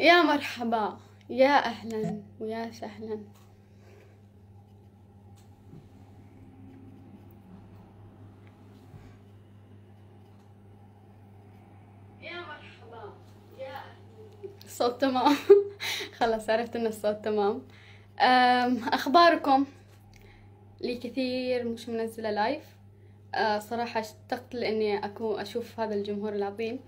يا مرحبا يا أهلا ويا سهلا الصوت تمام خلاص عرفت ان الصوت تمام اخباركم لي كثير مش منزله لايف أه صراحه اشتقت لاني اكون اشوف هذا الجمهور العظيم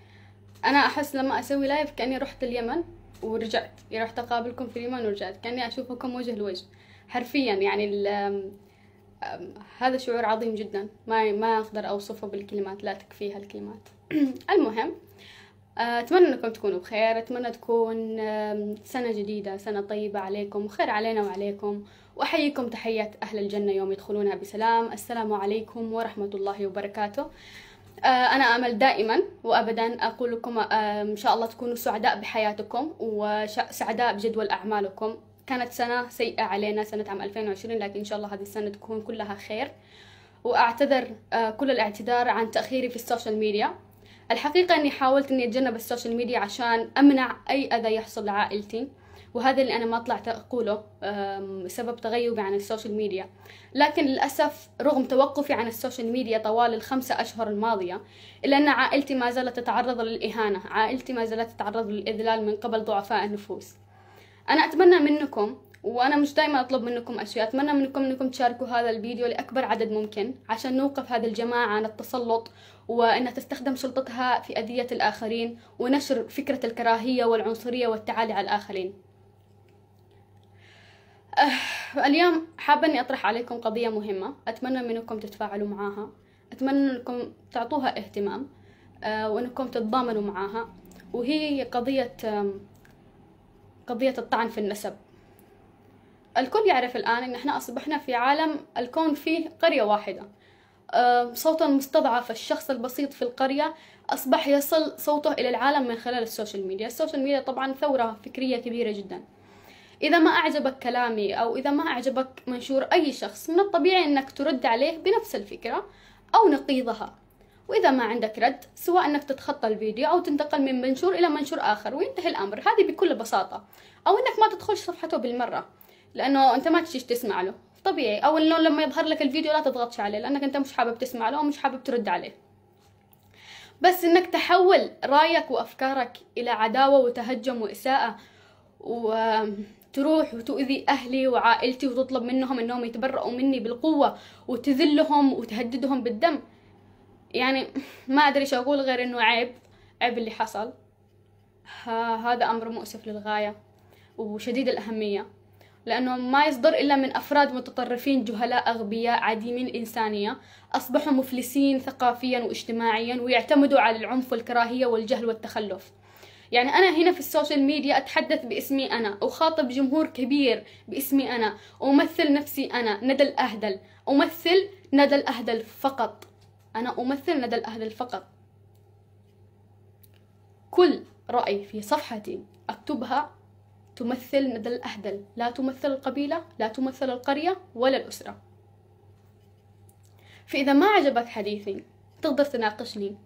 انا احس لما اسوي لايف كاني رحت اليمن ورجعت يعني رحت اقابلكم في اليمن ورجعت كاني اشوفكم وجه لوجه حرفيا يعني هذا شعور عظيم جدا ما ما اقدر اوصفه بالكلمات لا تكفيها الكلمات المهم آه، اتمنى انكم تكونوا بخير اتمنى تكون سنه جديده سنه طيبه عليكم وخير علينا وعليكم واحييكم تحيات اهل الجنه يوم يدخلونها بسلام السلام عليكم ورحمه الله وبركاته آه، أنا أمل دائما وأبدا أقول لكم آه، إن شاء الله تكونوا سعداء بحياتكم وسعداء بجدول أعمالكم كانت سنة سيئة علينا سنة عام 2020 لكن إن شاء الله هذه السنة تكون كلها خير وأعتذر آه، كل الاعتذار عن تأخيري في السوشيال ميديا الحقيقة أني حاولت أني أتجنب السوشيال ميديا عشان أمنع أي أذى يحصل لعائلتي وهذا اللي أنا ما طلعت أقوله سبب تغيبي عن السوشيال ميديا لكن للأسف رغم توقفي عن السوشيال ميديا طوال الخمسة أشهر الماضية إلا أن عائلتي ما زالت تتعرض للإهانة عائلتي ما زالت تتعرض للإذلال من قبل ضعفاء النفوس أنا أتمنى منكم وانا مش دائما اطلب منكم اشياء اتمنى منكم انكم تشاركوا هذا الفيديو لاكبر عدد ممكن عشان نوقف هذه الجماعه عن التسلط وانها تستخدم سلطتها في اذيه الاخرين ونشر فكره الكراهيه والعنصريه والتعالي على الاخرين أه، اليوم حابه اني اطرح عليكم قضيه مهمه اتمنى منكم تتفاعلوا معاها اتمنى انكم تعطوها اهتمام أه، وانكم تتضامنوا معاها وهي قضيه قضيه الطعن في النسب الكل يعرف الآن إن إحنا أصبحنا في عالم الكون فيه قرية واحدة آه، صوت المستضعف الشخص البسيط في القرية أصبح يصل صوته إلى العالم من خلال السوشيال ميديا السوشيال ميديا طبعا ثورة فكرية كبيرة جدا إذا ما أعجبك كلامي أو إذا ما أعجبك منشور أي شخص من الطبيعي أنك ترد عليه بنفس الفكرة أو نقيضها وإذا ما عندك رد سواء أنك تتخطى الفيديو أو تنتقل من منشور إلى منشور آخر وينتهي الأمر هذه بكل بساطة أو أنك ما تدخلش صفحته بالمرة لانه انت ما تجيش تسمع له طبيعي او انه لما يظهر لك الفيديو لا تضغطش عليه لانك انت مش حابب تسمع له ومش حابب ترد عليه بس انك تحول رايك وافكارك الى عداوه وتهجم واساءه وتروح وتؤذي اهلي وعائلتي وتطلب منهم انهم يتبرؤوا مني بالقوه وتذلهم وتهددهم بالدم يعني ما ادري ايش اقول غير انه عيب عيب اللي حصل هذا امر مؤسف للغايه وشديد الاهميه لأنه ما يصدر إلا من أفراد متطرفين جهلاء أغبياء عديمين الإنسانية أصبحوا مفلسين ثقافيا واجتماعيا ويعتمدوا على العنف والكراهية والجهل والتخلف يعني أنا هنا في السوشيال ميديا أتحدث باسمي أنا أخاطب جمهور كبير باسمي أنا أمثل نفسي أنا ندى الأهدل أمثل ندى الأهدل فقط أنا أمثل ندى الأهدل فقط كل رأي في صفحتي أكتبها تمثل ندى الأهدل لا تمثل القبيلة لا تمثل القرية ولا الأسرة فإذا ما عجبك حديثي تقدر تناقشني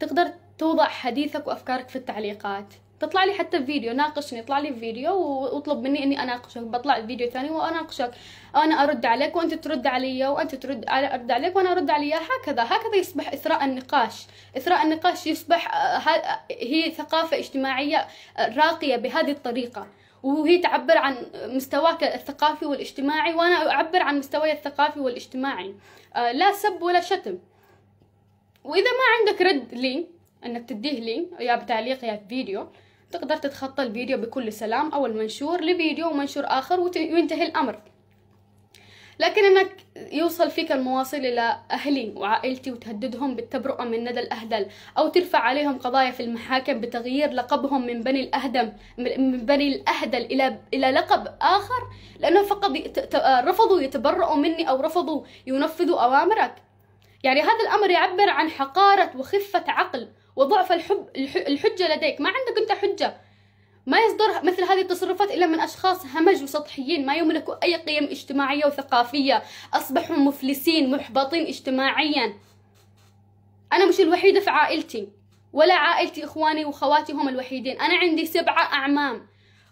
تقدر توضع حديثك وأفكارك في التعليقات تطلع لي حتى في فيديو ناقشني اطلع لي في فيديو واطلب مني اني اناقشك بطلع فيديو ثاني واناقشك انا ارد عليك وانت ترد علي وانت ترد ارد عليك وانا ارد عليها هكذا هكذا يصبح اثراء النقاش اثراء النقاش يصبح آه، آه، هي ثقافه اجتماعيه آه، راقيه بهذه الطريقه وهي تعبر عن مستواك الثقافي والاجتماعي وأنا أعبر عن مستواي الثقافي والاجتماعي آه، لا سب ولا شتم وإذا ما عندك رد لي أنك تديه لي يا بتعليق يا بفيديو تقدر تتخطى الفيديو بكل سلام أو المنشور لفيديو ومنشور آخر وينتهي الأمر لكن انك يوصل فيك المواصل الى اهلي وعائلتي وتهددهم بالتبرؤه من ندى الاهدل او ترفع عليهم قضايا في المحاكم بتغيير لقبهم من بني الاهدم من بني الاهدل الى الى لقب اخر لانه فقط رفضوا يتبرؤوا مني او رفضوا ينفذوا اوامرك يعني هذا الامر يعبر عن حقاره وخفه عقل وضعف الحب الحجه لديك ما عندك انت حجه ما يصدر مثل هذه التصرفات إلا من أشخاص همج وسطحيين ما يملكوا أي قيم اجتماعية وثقافية أصبحوا مفلسين محبطين اجتماعيا أنا مش الوحيدة في عائلتي ولا عائلتي إخواني وخواتي هم الوحيدين أنا عندي سبعة أعمام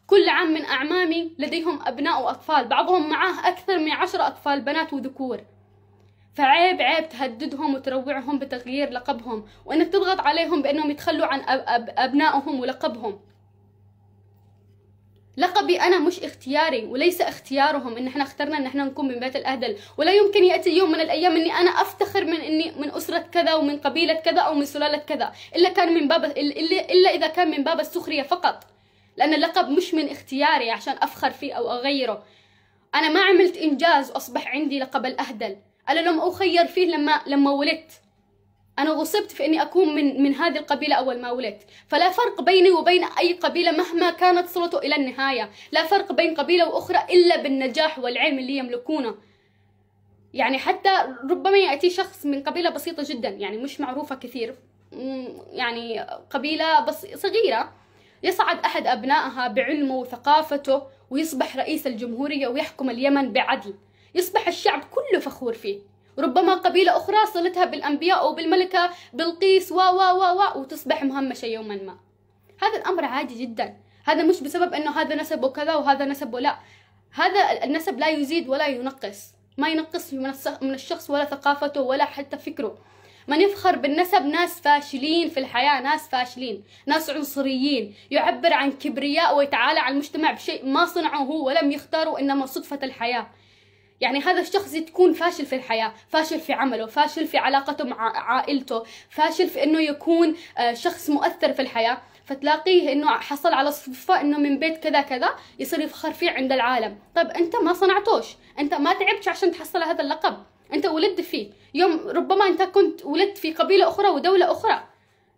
كل عام من أعمامي لديهم أبناء وأطفال بعضهم معاه أكثر من عشر أطفال بنات وذكور فعيب عيب تهددهم وتروعهم بتغيير لقبهم وإنك تضغط عليهم بأنهم يتخلوا عن أب أب أبنائهم ولقبهم لقبي انا مش اختياري وليس اختيارهم ان احنا اخترنا ان احنا نكون من بيت الاهدل ولا يمكن ياتي يوم من الايام اني انا افتخر من اني من اسره كذا ومن قبيله كذا او من سلاله كذا الا كان من باب الا اذا كان من باب السخريه فقط لان اللقب مش من اختياري عشان افخر فيه او اغيره انا ما عملت انجاز واصبح عندي لقب الاهدل انا لم اخير فيه لما لما ولدت أنا غصبت في إني أكون من من هذه القبيلة أول ما ولدت، فلا فرق بيني وبين أي قبيلة مهما كانت صلته إلى النهاية، لا فرق بين قبيلة وأخرى إلا بالنجاح والعلم اللي يملكونه. يعني حتى ربما يأتي شخص من قبيلة بسيطة جدا، يعني مش معروفة كثير، يعني قبيلة بس صغيرة، يصعد أحد أبنائها بعلمه وثقافته ويصبح رئيس الجمهورية ويحكم اليمن بعدل، يصبح الشعب كله فخور فيه. ربما قبيلة أخرى صلتها بالأنبياء أو بالملكة بلقيس و و و و وتصبح مهمشة يوما ما هذا الأمر عادي جدا هذا مش بسبب أنه هذا نسبه كذا وهذا نسبه لا هذا النسب لا يزيد ولا ينقص ما ينقص من الشخص ولا ثقافته ولا حتى فكره من يفخر بالنسب ناس فاشلين في الحياة ناس فاشلين ناس عنصريين يعبر عن كبرياء ويتعالى عن المجتمع بشيء ما صنعه هو ولم يختاروا إنما صدفة الحياة يعني هذا الشخص تكون فاشل في الحياة فاشل في عمله فاشل في علاقته مع عائلته فاشل في انه يكون آه، شخص مؤثر في الحياة فتلاقيه انه حصل على صفة انه من بيت كذا كذا يصير يفخر فيه عند العالم طيب انت ما صنعتوش انت ما تعبتش عشان تحصل هذا اللقب انت ولدت فيه يوم ربما انت كنت ولدت في قبيلة اخرى ودولة اخرى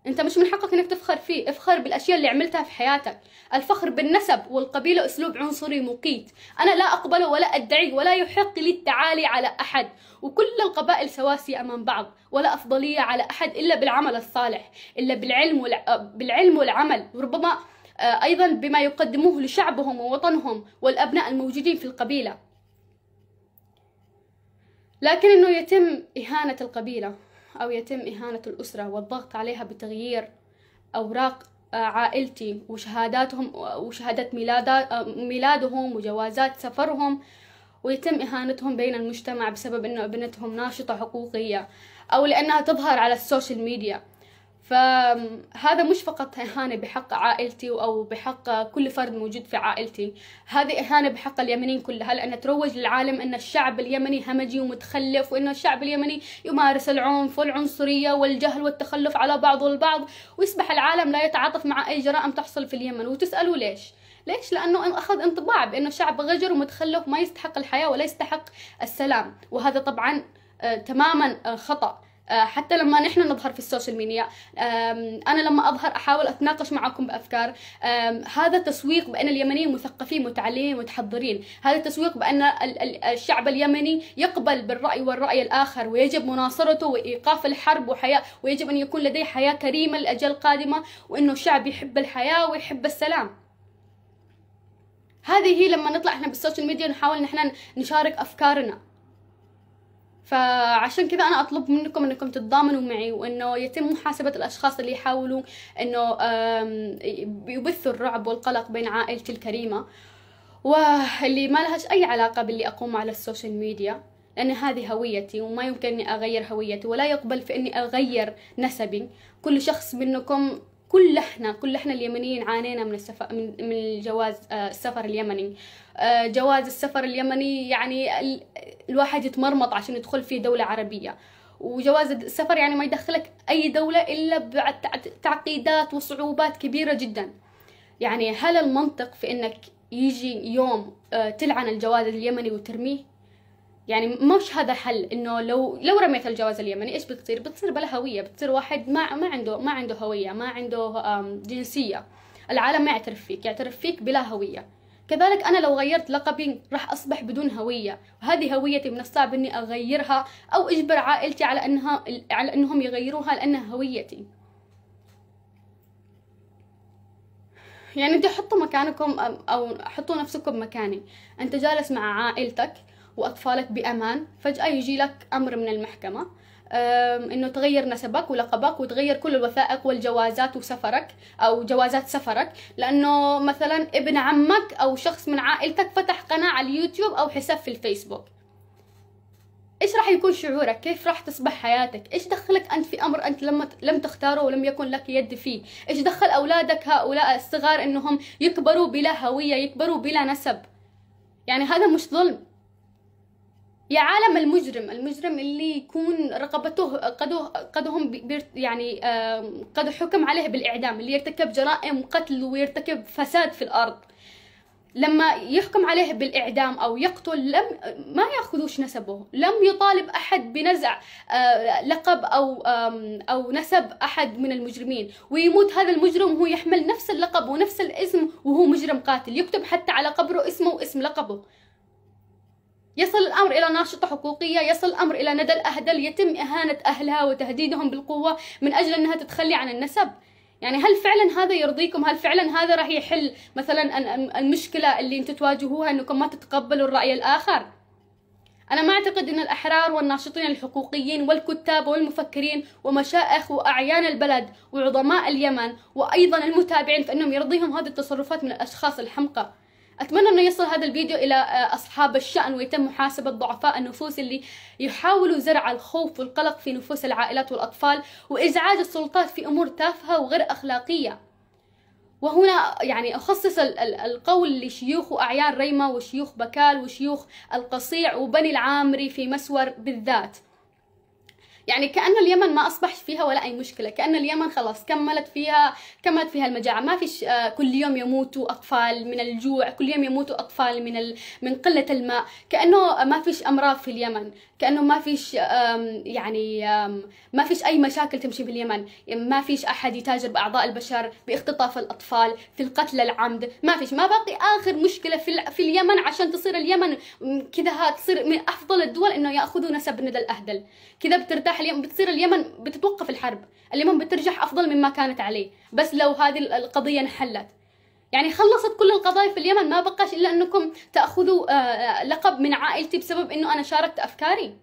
انت مش من حقك انك تفخر فيه افخر بالاشياء اللي عملتها في حياتك الفخر بالنسب والقبيله اسلوب عنصري مقيت انا لا اقبله ولا ادعي ولا يحق لي التعالي على احد وكل القبائل سواسية امام بعض ولا افضليه على احد الا بالعمل الصالح الا بالعلم والع... بالعلم والعمل وربما آه، ايضا بما يقدموه لشعبهم ووطنهم والابناء الموجودين في القبيله لكن انه يتم اهانه القبيله أو يتم إهانة الأسرة والضغط عليها بتغيير أوراق آه، عائلتي وشهاداتهم آه، وشهادات آه، ميلادهم وجوازات سفرهم ويتم إهانتهم بين المجتمع بسبب أنه ابنتهم ناشطة حقوقية أو لأنها تظهر على السوشيال ميديا فهذا مش فقط إهانة بحق عائلتي أو بحق كل فرد موجود في عائلتي هذه إهانة بحق اليمنيين كلها لأن تروج للعالم أن الشعب اليمني همجي ومتخلف وأن الشعب اليمني يمارس العنف والعنصرية والجهل والتخلف على بعضه البعض ويصبح العالم لا يتعاطف مع أي جرائم تحصل في اليمن وتسألوا ليش؟ ليش؟ لأنه أخذ انطباع بأنه شعب غجر ومتخلف ما يستحق الحياة ولا يستحق السلام وهذا طبعا آه، تماما آه، خطأ آه، حتى لما نحن نظهر في السوشيال ميديا انا لما اظهر احاول اتناقش معكم بافكار هذا تسويق بان اليمنيين مثقفين متعلمين متحضرين هذا تسويق بان الشعب اليمني يقبل بالراي والراي الاخر ويجب مناصرته وايقاف الحرب وحياه ويجب ان يكون لديه حياه كريمه لاجيال قادمه وانه الشعب يحب الحياه ويحب السلام هذه هي لما نطلع احنا بالسوشيال ميديا نحاول ان احنا نشارك افكارنا فعشان كذا انا اطلب منكم انكم تتضامنوا معي وانه يتم محاسبه الاشخاص اللي يحاولوا انه يبثوا الرعب والقلق بين عائلتي الكريمه واللي ما لهاش اي علاقه باللي اقوم على السوشيال ميديا لأن هذه هويتي وما يمكن أني أغير هويتي ولا يقبل في أني أغير نسبي كل شخص منكم كل احنا كل احنا اليمنيين عانينا من السفر من من الجواز آه، السفر اليمني آه، جواز السفر اليمني يعني الواحد يتمرمط عشان يدخل في دولة عربية وجواز السفر يعني ما يدخلك أي دولة إلا بعد تعقيدات وصعوبات كبيرة جدا يعني هل المنطق في إنك يجي يوم آه، تلعن الجواز اليمني وترميه يعني مش هذا حل انه لو لو رميت الجواز اليمني ايش بتصير بتصير بلا هويه بتصير واحد ما ما عنده ما عنده هويه ما عنده جنسيه العالم ما يعترف فيك يعترف فيك بلا هويه كذلك انا لو غيرت لقبي راح اصبح بدون هويه وهذه هويتي من الصعب اني اغيرها او اجبر عائلتي على انها على انهم يغيروها لانها هويتي يعني انت حطوا مكانكم او حطوا نفسكم مكاني انت جالس مع عائلتك وأطفالك بأمان فجأة يجي لك أمر من المحكمة انه تغير نسبك ولقبك وتغير كل الوثائق والجوازات وسفرك او جوازات سفرك لانه مثلا ابن عمك او شخص من عائلتك فتح قناه على اليوتيوب او حساب في الفيسبوك ايش راح يكون شعورك كيف راح تصبح حياتك ايش دخلك انت في امر انت لم لم تختاره ولم يكن لك يد فيه ايش دخل اولادك هؤلاء الصغار انهم يكبروا بلا هويه يكبروا بلا نسب يعني هذا مش ظلم يا عالم المجرم المجرم اللي يكون رقبته قدوه قدوهم يعني قد حكم عليه بالإعدام اللي يرتكب جرائم قتل ويرتكب فساد في الأرض لما يحكم عليه بالإعدام أو يقتل لم ما يأخذوش نسبه لم يطالب أحد بنزع آه، لقب أو أو نسب أحد من المجرمين ويموت هذا المجرم وهو يحمل نفس اللقب ونفس الاسم وهو مجرم قاتل يكتب حتى على قبره اسمه واسم لقبه يصل الأمر إلى ناشطة حقوقية يصل الأمر إلى ندى الأهدل يتم إهانة أهلها وتهديدهم بالقوة من أجل أنها تتخلي عن النسب يعني هل فعلا هذا يرضيكم هل فعلا هذا راح يحل مثلا المشكلة اللي انتم تواجهوها أنكم ما تتقبلوا الرأي الآخر أنا ما أعتقد أن الأحرار والناشطين الحقوقيين والكتاب والمفكرين ومشائخ وأعيان البلد وعظماء اليمن وأيضا المتابعين فإنهم يرضيهم هذه التصرفات من الأشخاص الحمقى أتمنى أنه يصل هذا الفيديو إلى آه، أصحاب الشأن ويتم محاسبة ضعفاء النفوس اللي يحاولوا زرع الخوف والقلق في نفوس العائلات والأطفال وإزعاج السلطات في أمور تافهة وغير أخلاقية وهنا يعني أخصص القول لشيوخ وأعيان ريمة وشيوخ بكال وشيوخ القصيع وبني العامري في مسور بالذات يعني كأن اليمن ما أصبح فيها ولا أي مشكلة كأن اليمن خلاص كملت فيها كملت فيها المجاعة ما فيش آه، كل يوم يموتوا أطفال من الجوع كل يوم يموتوا أطفال من ال... من قلة الماء كأنه ما فيش أمراض في اليمن كأنه ما فيش يعني ما فيش أي مشاكل تمشي في اليمن ما فيش أحد يتاجر بأعضاء البشر باختطاف الأطفال في القتل العمد ما فيش ما باقي آخر مشكلة في, في اليمن عشان تصير اليمن كذا تصير من أفضل الدول إنه يأخذوا نسب ندى الأهدل كذا بترتاح اليمن بتصير اليمن بتتوقف الحرب اليمن بترجح أفضل مما كانت عليه بس لو هذه القضية انحلت يعني خلصت كل القضايا في اليمن ما بقاش إلا أنكم تأخذوا آه، آه، لقب من عائلتي بسبب أنه أنا شاركت أفكاري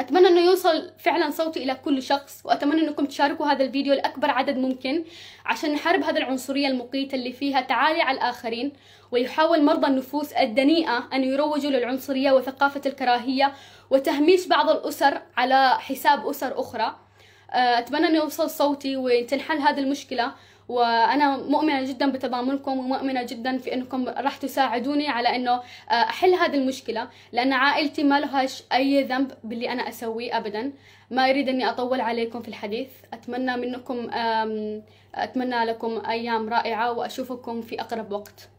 أتمنى أنه يوصل فعلا صوتي إلى كل شخص وأتمنى أنكم تشاركوا هذا الفيديو لأكبر عدد ممكن عشان نحارب هذا العنصرية المقيتة اللي فيها تعالي على الآخرين ويحاول مرضى النفوس الدنيئة أن يروجوا للعنصرية وثقافة الكراهية وتهميش بعض الأسر على حساب أسر أخرى أه، أتمنى أن يوصل صوتي وتنحل هذه المشكلة وانا مؤمنه جدا بتضامنكم ومؤمنه جدا في انكم راح تساعدوني على انه آه، احل هذه المشكله لان عائلتي ما لهاش اي ذنب باللي انا اسويه ابدا ما اريد اني اطول عليكم في الحديث اتمنى منكم اتمنى لكم ايام رائعه واشوفكم في اقرب وقت